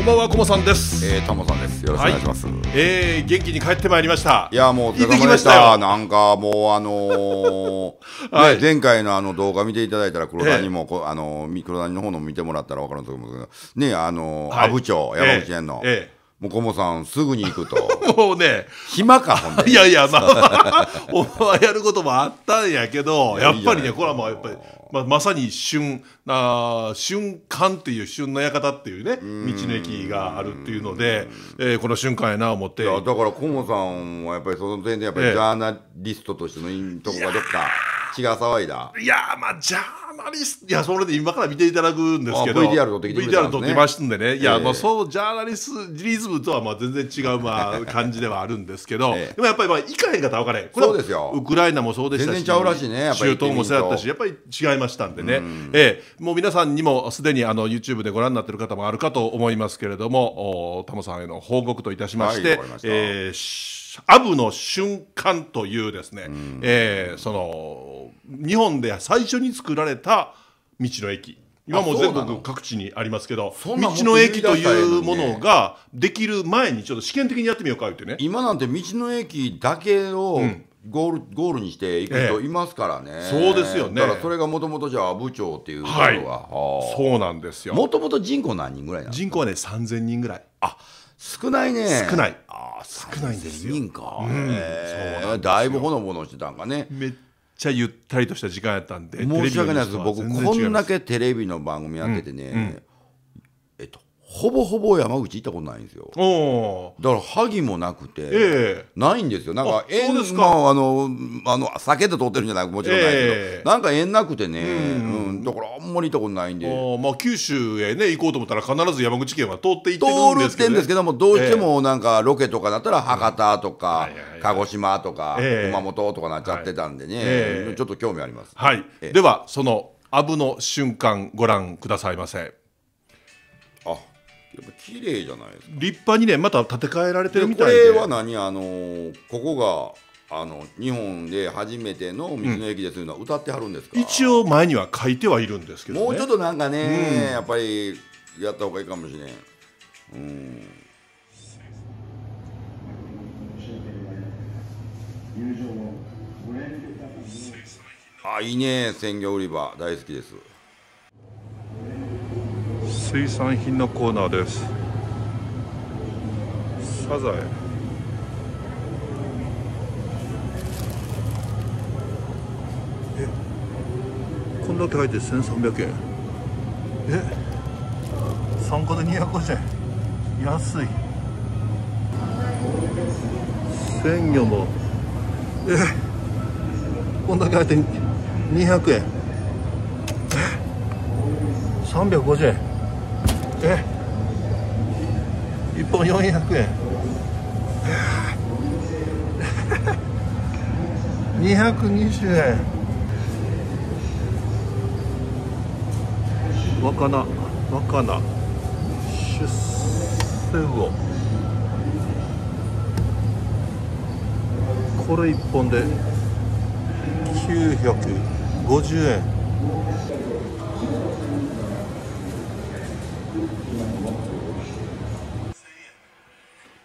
こんばんは、こもさんです。えー、たもさんです。よろしくお願いします。はい、えー、元気に帰ってまいりました。いや、もう、お疲れ様でした。なんか、もう、あのー はい、ね、前回のあの動画見ていただいたら、黒谷も、えー、あのー、黒谷の方の見てもらったら分かると思うんですけど、ね、あのー、はい、阿武町、山口園の。えーえーもうコモさん、すぐに行くと。もうね。暇か、ほんに。いやいや、まあ、まあ、お前やることもあったんやけど、やっぱりね、これはもうやっぱり、まあ、まさに旬あ瞬間っていう旬の館っていうね道の駅があるっていうので、えー、この瞬間やな思っていやだから河野さんはやっぱりその点でやっぱりジャーナリストとしてのいいとこがどっか。血が騒いだいやまあジャーナリストいやそれで今から見ていただくんですけど VTR 撮ってきて、ね、VTR 撮ってましたんでね、えー、いやまあそうジャーナリスリズムとはまあ全然違うまあ 感じではあるんですけど、えー、でもやっぱりまあいかへんかったら分かれこれそうですよウクライナもそうでしたし中東もそうやったしやっぱり違いましたんでね、うん、えー、もう皆さんにもすでにあの YouTube でご覧になってる方もあるかと思いますけれどもタモさんへの報告といたしまして、はい、えーアブの瞬間というですね、うん、えー、その日本で最初に作られた道の駅今も全国各地にありますけど道の駅というものができる前にちょっと試験的にやってみようか言ってね今なんて道の駅だけを、ゴールゴールにしていく人いますからね、ええ、そうですよねだからそれがもともとじゃあ阿武町っていうところが、はい、そうなんですよもともと人口何人ぐらいなんですか人口はね3000人ぐらいあ少ないね少ないあ少ないんですよ人か、うん、だいぶほのぼのしてたんかねめっちゃゆったりとした時間やったんで申し訳ないです僕こんだけテレビの番組やっててね、えっとほぼほぼ山口行ったことないんですよだから萩もなくて、えー、ないんですよなんか縁のあのあの酒で通ってるんじゃないもちろんないけど、えー、なんか縁なくてね、うん、だからあんまり行ったことないんでまあ、九州へね行こうと思ったら必ず山口県は通って行ってるんですけど、ね、通るってんですけどもどうしてもなんかロケとかだったら博多とか、鹿児島とか、熊本とかなっちゃってたんでね、はいえー、ちょっと興味あります、はいではそのアブの瞬間ご覧くださいませ。やっぱ綺麗じゃないですか立派にねまた建て替えられてるみたいでこれは何あのここがあの日本で初めての道の駅ですというのは歌ってはるんですか、うん、一応前には書いてはいるんですけど、ね、もうちょっとなんかね、うん、やっぱりやったほうがいいかもしれんうんあいいね鮮魚売り場大好きです水産品のコーナーですサザエえこんだけ入って1300円え参個で250円安い鮮魚もえこんだけ入って200円350円え1本400円220 円若菜若菜出世魚これ1本で950円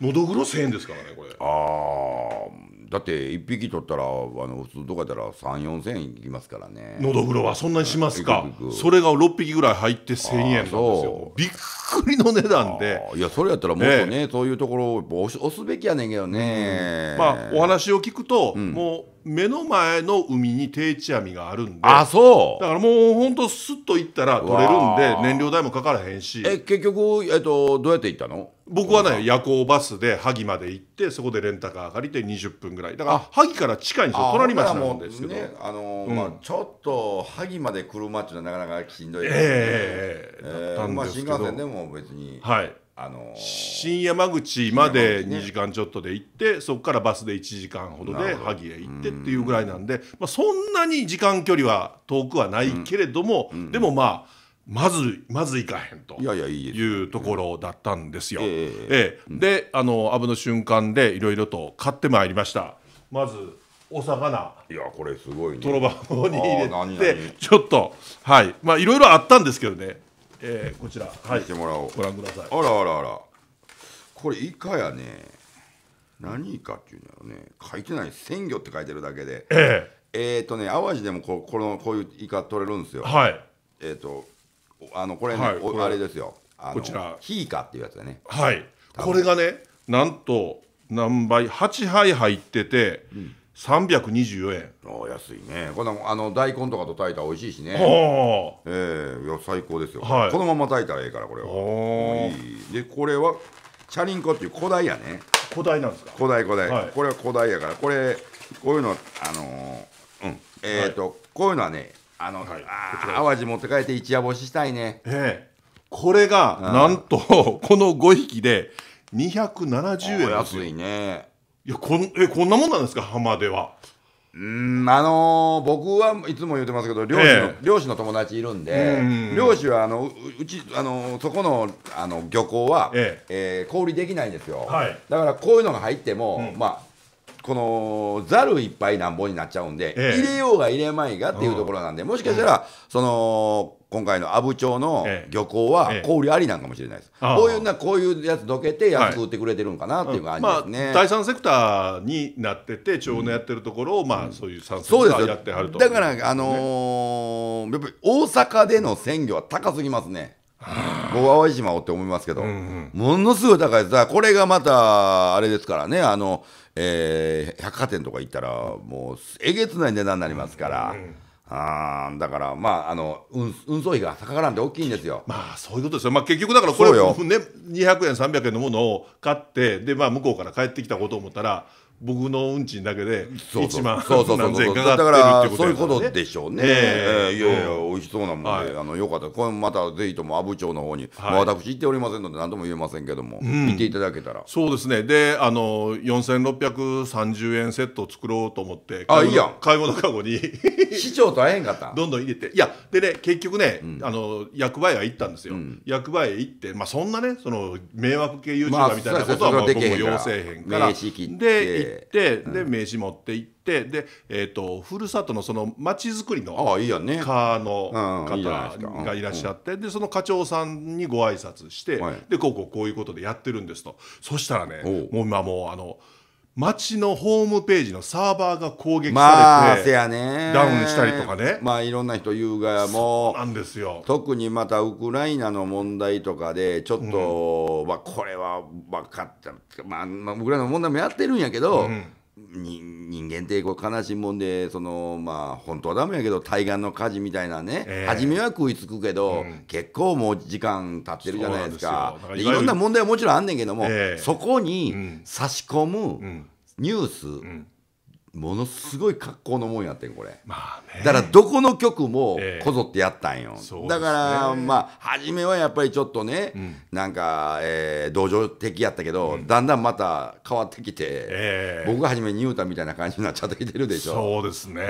のどぐろ1000円ですからねこれああだって1匹取ったらあの普通とかやったら34000円いきますからねのどぐろはそんなにしますかそれが6匹ぐらい入って1000円なんですよびっくりの値段でいやそれやったらもっとね、そういうところを押すべきやねんけどね、まあお話を聞くと、もう目の前の海に定置網があるんであそうだからもう本当すスッと行ったら取れるんで燃料代もかからへんしえ結局、えっと、どうやって行ったの僕はね夜行バスで萩まで行ってそこでレンタカー借りて20分ぐらいだから萩から近いんですよ隣町なんですけど、ねあのーうんまあ、ちょっと萩まで車っていうのはなかなかしんどいですえーえー、まあ、新幹線でも別にはいあのー、新山口まで2時間ちょっとで行って、ね、そこからバスで1時間ほどで萩へ行ってっていうぐらいなんで、んまあ、そんなに時間距離は遠くはないけれども、うん、でもまあまずまずいかへんというところだったんですよ。ええであのアブの瞬間でいろいろと買ってまいりました。まずお魚いやこれすごいねとろ箱に入れてちょっとはいまあいろいろあったんですけどねえー、こちら、はい、見てもらおうご覧くださいあらあらあらこれイカやね何イカっていうんだろうね書いてない鮮魚って書いてるだけでええー、えー、とね淡路でもここのこういうイカ取れるんですよはいえっ、ー、とあのこれね、はい、これあれですよあこちらヒイカっていうやつだねはいこれがねなんと何倍8杯入ってて、うん324円お安いねこのあの大根とかと炊いたら美味しいしねええー、いや最高ですよ、はい、このまま炊いたらええからこれはいいでこれはチャリンコっていう古代やね古代なんですか古代古代、はい、これは古代やからこれこういうのあのー、うんえっ、ー、と、はい、こういうのはねあの、はい、あ淡路持って帰って一夜干ししたいねええこれがなんと この5匹で270円安いねいやこんえこんなもんなんですか浜ではうんあのー僕はいつも言ってますけど漁師の、ええ漁師の友達いるんでん漁師はあのうちあのそこのあの漁港は、ええー小売りできないんですよ、はいだからこういうのが入っても、うんまあこのざるいっぱいなんぼになっちゃうんで、ええ入れようが入れまいがっていうところなんでもしかしたら、その今回の阿武町の漁港は小売ありなんかもしれないです、ええ、こういうなこういうやつどけて安く売ってくれてるんかなっていう感じですね、はいうんまあ、第三セクターになってて町のやってるところを、うん、まあ、そういう三セクターやってはると、だから、あのー、やっぱり大阪での鮮魚は高すぎますね僕は淡路島をって思いますけど、うんうん、ものすごい高いですだこれがまたあれですからねあの、えー、百貨店とか行ったらもうえげつない値段になりますから。うんうんあだから、まああのうん、運送費が高からんで大きいんですよ。まあ、そういうことですよ、まあ、結局だからこれね、200円、300円のものを買ってで、まあ、向こうから帰ってきたことを思ったら、僕の運賃だけで1万何千円かかってるってこと、だからそういうことでしょうね、えー、いやいや美味しそうなもんで、はい、あのよかったこれまたぜひとも阿武町の方に、はい、私行っておりませんので何とも言えませんけども、うん、見ていただけたらそうですねであの4630円セットを作ろうと思ってあいいや買い物かごに 市長と会えんかったどんどん入れていやでね結局ね、うん、あの役場へは行ったんですよ、うん、役場へ行って、まあ、そんなねその迷惑系 YouTuber みたいなことはもう僕も要せへんから、まあ、で行って、で名刺持って行ってで、えーと、ふるさとのその町づくりの課の方がいらっしゃって、でその課長さんにご挨拶して、でこうこうこういうことでやってるんですとそしたらねもう今もうあの。町のホームページのサーバーが攻撃まさあれせやねダウンしたりとかねまあいろんな人言うがもうなんですよ特にまたウクライナの問題とかでちょっと、まあこれは分かった、まあ、まあウクライナの問題もやってるんやけど、うん人間ってこう悲しいもんでそのまあ本当はダメやけど対岸の火事みたいなね、えー、初めは食いつくけど、うん、結構もう時間経ってるじゃないですかいろんな問題はもちろんあんねんけども、えー、そこに差し込むニュース、うんうんものすごい格好のもんやってんこれ、まあね、だからどこの曲もこぞってやったんよ、えーね、だからまあ初めはやっぱりちょっとね、うん、なんか、えー、同情的やったけど、うん、だんだんまた変わってきて、えー、僕が初めに言うたみたいな感じになっちゃってきてるでしょそうですね、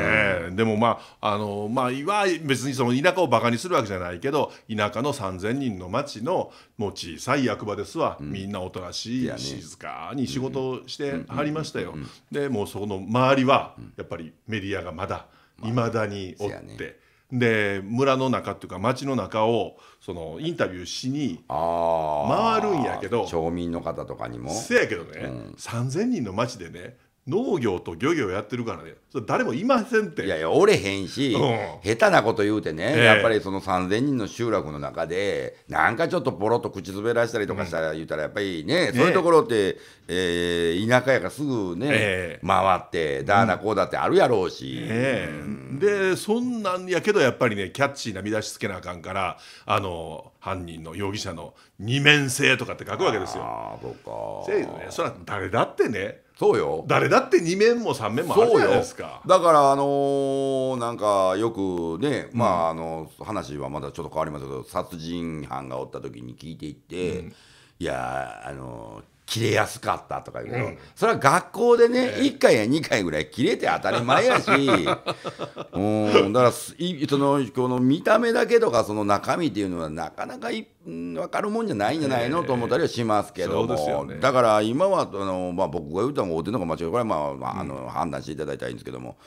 うん、でもまああのまあいわ別にその田舎をバカにするわけじゃないけど田舎の3,000人の町のもう小さい役場ですわ、うん、みんなおとなしい、ね、静かに仕事してはりましたよ、でもうそこの周りりはやっぱりメディアがまだいまだにおって。で村の中っていうか町の中をそのインタビューしに回るんやけど町民の方とかにもせやけどね、うん、3,000人の町でね農業と漁業やってるからね、それ誰もいませんって。いやいや、おれへんし、うん、下手なこと言うてね、えー、やっぱりその3000人の集落の中で、なんかちょっとぽろっと口滑らしたりとかしたら、言ったら、やっぱりね、そういうところって、ね、えー、田舎やからすぐね、えー、回って、だーな、こうだってあるやろうし、で、そんなんやけど、やっぱりね、キャッチーな見出しつけなあかんから、あの、犯人の容疑者の二面性とかって書くわけですよ。あそうか。せいね、それは誰だってね、そうよ誰だって2面も3面もあるじゃないですかだからあのー、なんかよくね、まああの話はまだちょっと変わりますけど殺人犯がおった時に聞いていって、うん、いやあのー切れやすかったとか言うけど、うん、それは学校でね、えー、1回や2回ぐらい切れて当たり前やし うんだからそのこの見た目だけとかその中身っていうのはなかなかい分かるもんじゃないんじゃないの、えー、と思ったりはしますけども、ね、だから今はあの、まあ、僕が言うたのが合うのか間違いこれは、まあ、まああの、判断していただいたらいいんですけども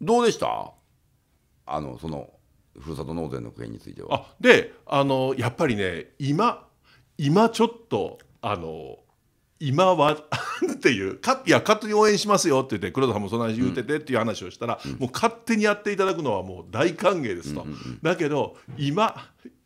どうでしたあのそのふるさと納税の件については。であのやっぱりね今今ちょっとあの今は っていうかいや勝手に応援しますよって言って黒田さんもそんな話言うててっていう話をしたら、うん、もう勝手にやっていただくのはもう大歓迎ですと、うんうんうん、だけど今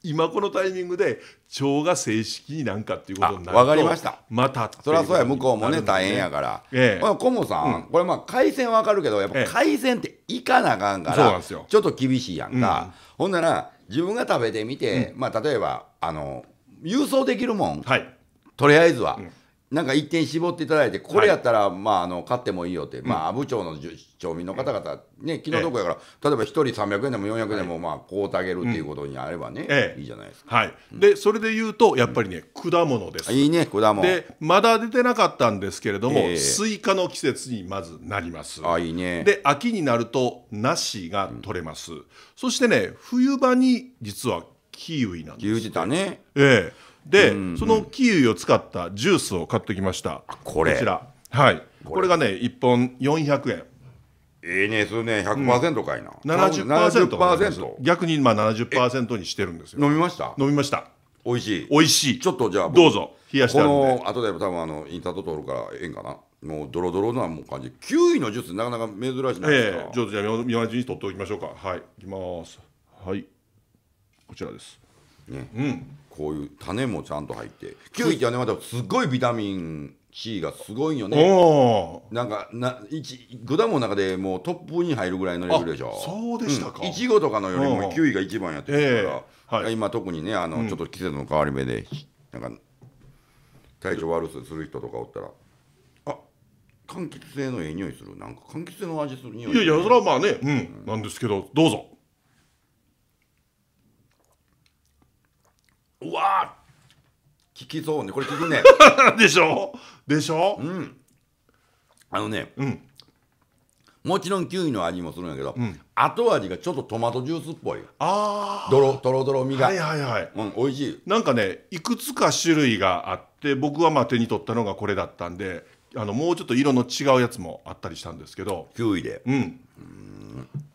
今このタイミングで腸が正式になんかっていうことになると分かりましたまたそりゃそうや向こうもね大変やから、ええ、コモさん、うん、これまあ回線分かるけどやっぱ回線っていかなあかんから、ええ、ちょっと厳しいやんか、うん、ほんなら自分が食べてみて、うん、まあ例えばあの郵送できるもん、はい、とりあえずは。うんなんか一点絞っていただいて、これやったら、はい、まあ、あの、買ってもいいよって、まあ、阿武町の町民の方々、ね、気の毒やから、例えば一人300円でも400円でも、まあ、こうてあげるっていうことにあればね、ええ、いいじゃないですか。はい。で、それで言うと、やっぱりね、果物です。いいね、果物。で、まだ出てなかったんですけれども、えー、スイカの季節にまずなります。あ、いいね。で、秋になると、梨が取れます。うん、そしてね、冬場に、実はキウイなんです、キウイ自ね。ええ。で、うんうん、そのキウイを使ったジュースを買ってきましたこれこちらはいこれがね1本400円ええねそれね100%かいな、十パ 70%, ント。逆にまあ70%にしてるんですよ飲みました飲みました美味しい美味しいちょっとじゃあどうぞ冷やしてあるんでこの後で多分あのインタート通るからええんかなもうドロドロなもう感じキウイのジュースなかなか珍しいないですか、えー、ちょっとじゃあみまじに取っておきましょうかはいいきますはいこちらですねうんこういう種もちゃんと入ってキウイってはねまたすっごいビタミン C がすごいよねなんかな一果物の中でもうトップに入るぐらいのレベルでしょそうでしたかいちごとかのよりもキウイが一番やってるから、えーはい、今特にねあの、ちょっと季節の変わり目でなんか体調悪する人とかおったら。柑橘性のええ匂いするなんか柑橘性の味する匂いいやいやそれはまあねうん、なんですけどどうぞうわ聞きそうねこれ聞くね でしょでしょ、うん、あのね、うん、もちろんキウイの味もするんやけど、うん、後味がちょっとトマトジュースっぽいああドロドロドロ身がはいはいはい、うん、美味しいなんかねいくつか種類があって僕はまあ手に取ったのがこれだったんであのもうちょっと色の違うやつもあったりしたんですけどキウイでうん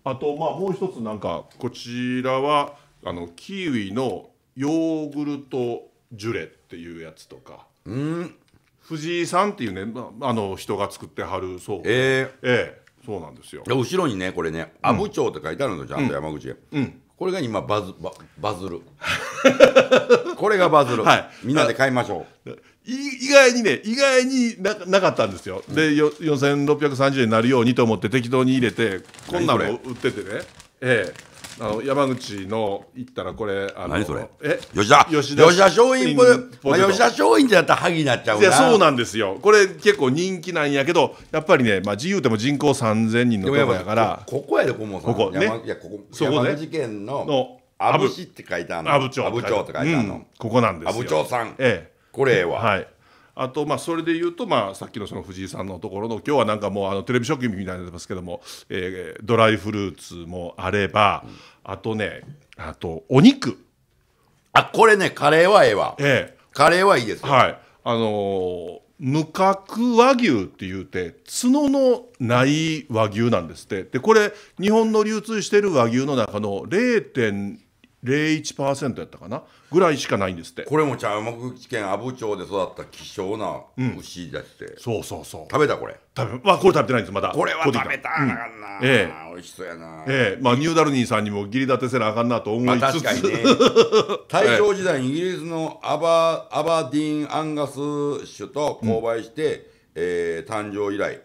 あとまあもう一つなんかこちらはあのキウイのヨーグルトジュレっていうやつとか、うん、藤井さんっていうね、まあの人が作ってはるそうえー、えー、そうなんですよ後ろにねこれね阿武町って書いてあるのちゃんと山口、うん、これが今バズババズる これがバズる、はい、みんなで買いましょう意外にね意外にななかったんですよ、うん、で4630円になるようにと思って適当に入れてこんなの売っててねええあの山口の行ったらこれあの何それえ吉田吉田吉田松陰ポまあ、吉田松陰ってやったら萩になっちゃういやそうなんですよこれ結構人気なんやけどやっぱりね、まあ、自由でも人口3000人のとこやからここやで顧問さんここねいやここそこ、ね、山口県の阿武市って書いてあるの阿武町って書いてあるの、うん、ここなんですよ阿武町さん、ええ、これは、はいあと、まあ、それで言うと、まあ、さっきのその藤井さんのところの、今日はなんかもう、あの、テレビ職員みたいになってますけども、えー、ドライフルーツもあれば、あとね、あと、お肉。あ、これね、カレーはええわ。ええカレーはいいですよ。はい。あのー無角和牛って言うて角のない和牛なんですってでこれ日本の流通している和牛の中の0.1ントやったかなぐらいしかないんですってこれも茶山口県阿武町で育った希少な牛だって、そうそうそう食べたこれ食べ、まあ、これ食べてないんですまだこれは食べたらあかんな、ええ美味しそうやなええまあニューダルニーさんにも義理立てせなあかんなと思いつつ、まあ、確かにね 大正時代にイギリスのアバアバディン・アンガス種と交配して、うん、えー、誕生以来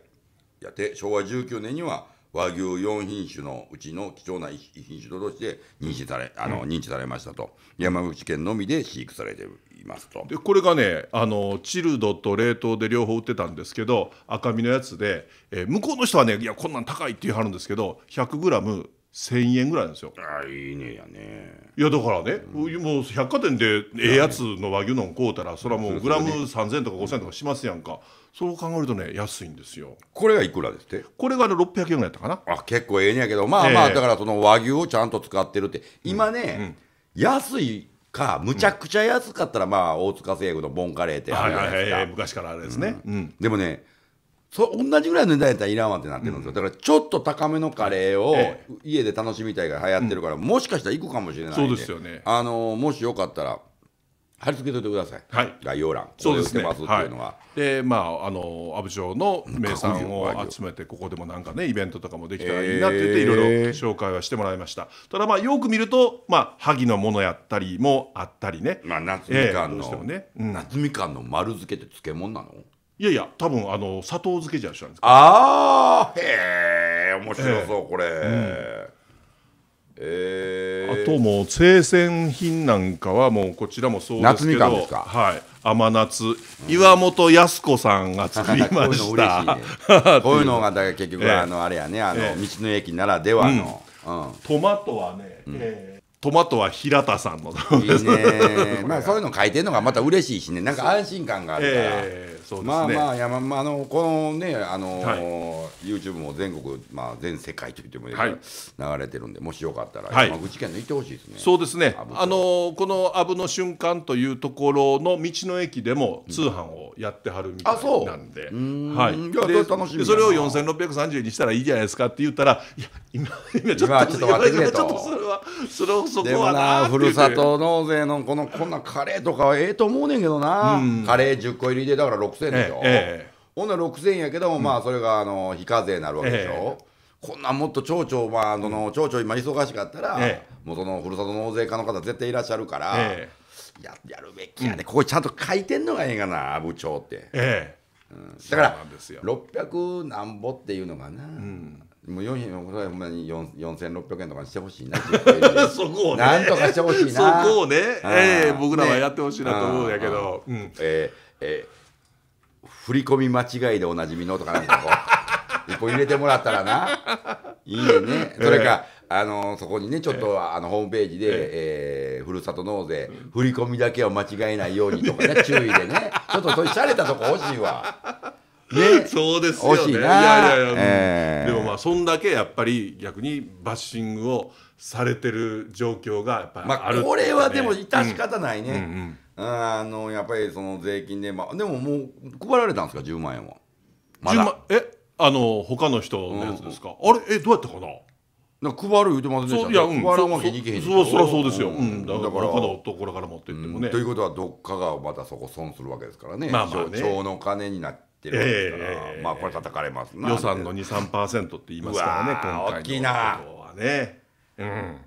やって昭和19年には和牛4品種のうちの貴重な品種として認知されあの、認知されましたと山口県のみで飼育されていますとでこれがねあのチルドと冷凍で両方売ってたんですけど赤身のやつで、えー向こうの人はねいやこんなん高いって言い張るんですけど 100g 千円ぐらいなんですよ。あいいねやね。いやだからね、うん、もう百貨店でええやつの和牛のん買うたら、それはもうグラム3000とか5000とかしますやんか。そう考えるとね安いんですよ。これがいくらですって？これが600円やったかな。あ結構ええねやけど、まあまあ、えー、だからその和牛をちゃんと使ってるって今ね、うんうん、安い。かむちゃくちゃ安かったら、まあ大塚製薬のボンカレーってあるじゃないですか、はいはいはい、昔からあれですね、でもねそ同じぐらいの値段やったらいらんわってなってるんですよ、だからちょっと高めのカレーを家で楽しみたいが流行ってるから、もしかしたら行くかもしれないんでそうですよねあのもしよかったら貼り付けといてください、はい、概要欄そうですねますっていうのは、はい、でまああの阿武町の名産を集めてここでもなんかねイベントとかもできたらいいなって言っていろいろ紹介はしてもらいました、ただまあよく見るとまあ萩のものやったりもあったりねまあ夏みかんの、えーねうん、夏みかんの丸漬けって漬物なのいやいや多分あの砂糖漬けじゃ知らなですかああへえ面白そう、これ、うんえー、あともう生鮮品なんかはもうこちらもそうですけどはい、甘夏、岩本靖子さんが作りました こういうの、ね、がだ結局、あのあれやねあの、道の駅ならではの、うんうん、トマトはね、うんえートマトは平田さんのいいねまあそういうの書いてるのがまた嬉しいしねなんか安心感があるから、そうですねまあまあまあ、あ、のこのねあのーはい、YouTube も全国まあ全世界と言ってもいいはい、流れてるんでもしよかったら、山口県の行ってほしいですねそうですねあのこの阿武の瞬間というところの道の駅でも通販をやってはるみたいなんで、うん、はいでそれを4630円にしたらいいじゃないですかって言ったらいや今今ちょっと ちょっとそれはそれそこはなふるさと納税のこのこんなカレーとかはええと思うねんけどな、うん、カレー10個入りでだから6000しょ、ええほんなら6000円やけども、まあそれがあの非課税になるわけでしょ、こんなんもっと町長、まあ、その町長今忙しかったら、もうそのふるさと納税課の方絶対いらっしゃるから、ややるべきやね、ここちゃんと書いてんのがええがな部長って、ええうん、だから600なんぼっていうのがな、うんもう400ほんまに4600円とかにしてほしいな そこをねなんとかしてほしいなそこをね、えー、僕らはやってほしいなと思うんやけど、ねうん、えー、えー振り込み間違いでおなじみのとかなんかこう、一本入れてもらったらな、いいね。それか、あのそこにねちょっと、あのホームページで、ええふるさと納税振り込みだけは間違えないようにとかね注意でねちょっとそういう洒落たとこ欲しいわ。ね、そうですよね。いいやいやいや、えー、でもまあそんだけやっぱり逆にバッシングをされてる状況がやっぱりある、ね、まあこれはでも致し方ないね。うんうんうんあのやっぱりその税金で、まあ、でももう配られたんですか10万円は、ま、10万えあの他の人のやつですか、うん、あれえどうやったかなな配る言うてませんでした、いや、うん、配らんわけにいけへんそうそりゃそうですよ、うん、だから他のところから持ってってもね、ということはどっかがまたそこ損するわけですからね,、まあまあね町の金になってえー、まあこれ叩かれますな予算の23%って言いますからね今回のことはねうん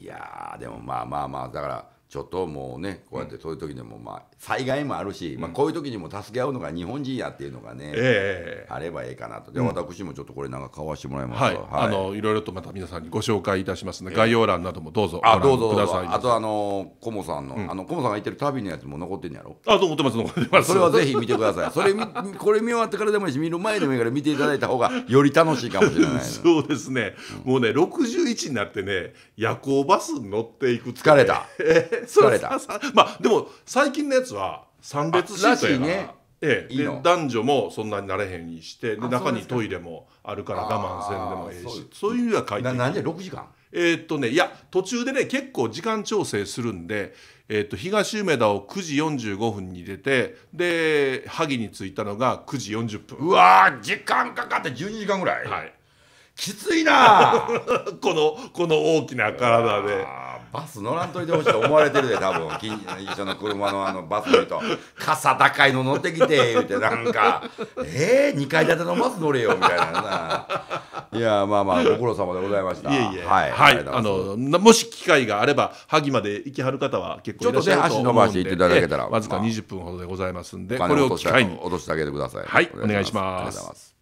いやでもまあまあまあだからちょっともうねこうやってそういう時でもまあ災害もあるし、まあ、こういう時にも助け合うのが日本人やっていうのがね、えー、あればええかなとで、私もちょっとこれなんか買わしてもらいますはい、はい、あのいろいろとまた皆さんにご紹介いたしますので、概要欄などもどうぞあどうぞくださあとあのコモさんの、あのコモさんが行ってる旅のやつも残ってんやろあ残ってます残ってますそれはぜひ見てくださいそれこれ見終わってからでもいいし見る前でもいいから見ていただいた方がより楽しいかもしれない、そうですね、もうね61になってね夜行バスに乗っていく疲れた 疲れたまあでも最近のやつは3列シートやから、ええ、いい男女もそんなになれへんにしてで中にトイレもあるから我慢せんでもええしそういう意味では書いて何時間えー、っとねいや途中でね結構時間調整するんで、えー、っと東梅田を9時45分に出てで萩に着いたのが9時40分うわ時間かかって12時間ぐらい、はい、きついな このこの大きな体で。バス乗らんといてほしいと思われてるで多分一緒の車のあのバス乗ると傘高いの乗ってきて言うてなんか「えー、2階建てのバス乗れよ」みたいないやまあまあご苦労様でございましたいえいえはい、はい、あのもし機会があれば萩まで行きはる方は結構いらっしゃると思うんでちょっとね足伸ばしていただけたら、わずか20分ほどでございますんで、これを機会に落としてあげてくださいはいお願いします